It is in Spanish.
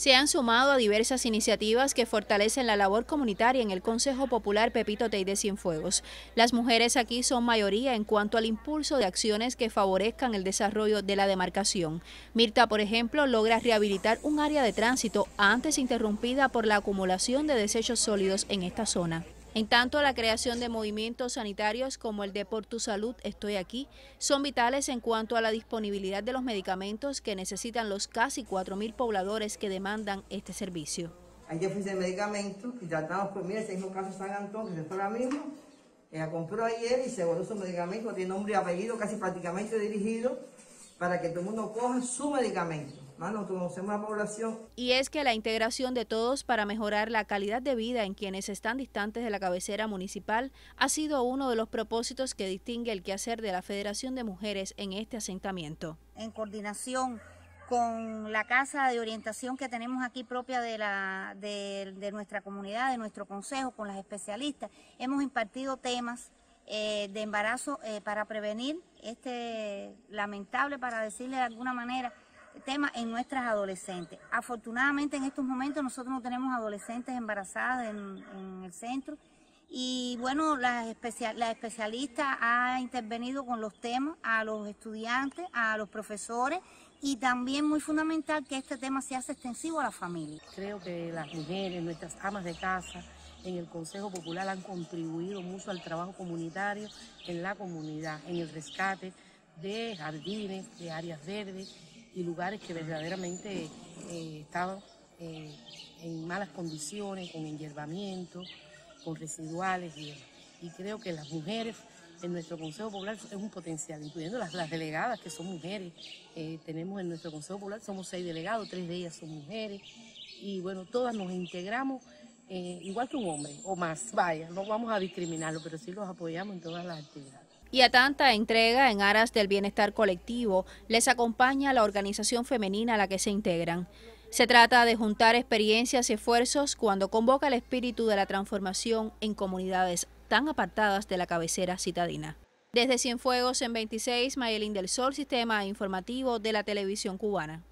se han sumado a diversas iniciativas que fortalecen la labor comunitaria en el Consejo Popular Pepito Teide Cienfuegos. Las mujeres aquí son mayoría en cuanto al impulso de acciones que favorezcan el desarrollo de la demarcación. Mirta, por ejemplo, logra rehabilitar un área de tránsito antes interrumpida por la acumulación de desechos sólidos en esta zona. En tanto, la creación de movimientos sanitarios como el de Por tu Salud Estoy Aquí son vitales en cuanto a la disponibilidad de los medicamentos que necesitan los casi 4.000 pobladores que demandan este servicio. Ayer fui de medicamentos y tratamos con, pues mí, ese mismo caso San Antonio. que se fue ahora mismo, la compró ayer y se volvió su medicamento, tiene nombre y apellido casi prácticamente dirigido para que todo el mundo coja su medicamento. Y es que la integración de todos para mejorar la calidad de vida en quienes están distantes de la cabecera municipal ha sido uno de los propósitos que distingue el quehacer de la Federación de Mujeres en este asentamiento. En coordinación con la casa de orientación que tenemos aquí propia de, la, nuestra comunidad, de nuestro consejo, con las especialistas, hemos impartido temas eh, de embarazo eh, para prevenir este lamentable, para decirle de alguna manera, tema en nuestras adolescentes. Afortunadamente en estos momentos nosotros no tenemos adolescentes embarazadas en, el centro y bueno, la, la especialista ha intervenido con los temas a los estudiantes, a los profesores y también muy fundamental que este tema se hace extensivo a la familia. Creo que las mujeres, nuestras amas de casa, en el Consejo Popular han contribuido mucho al trabajo comunitario en la comunidad, en el rescate de jardines, de áreas verdes y lugares que verdaderamente eh, estaban eh, en malas condiciones, con enyerbamiento, con residuales y, creo que las mujeres en nuestro Consejo Popular es un potencial, incluyendo las, delegadas que son mujeres. Eh, tenemos en nuestro Consejo Popular, somos seis delegados, tres de ellas son mujeres. Y bueno, todas nos integramos igual que un hombre o más. Vaya, no vamos a discriminarlo, pero sí los apoyamos en todas las actividades. Y a tanta entrega en aras del bienestar colectivo les acompaña la organización femenina a la que se integran. Se trata de juntar experiencias y esfuerzos cuando convoca el espíritu de la transformación en comunidades tan apartadas de la cabecera citadina. Desde Cienfuegos en 26, Mayelín del Sol, Sistema Informativo de la Televisión Cubana.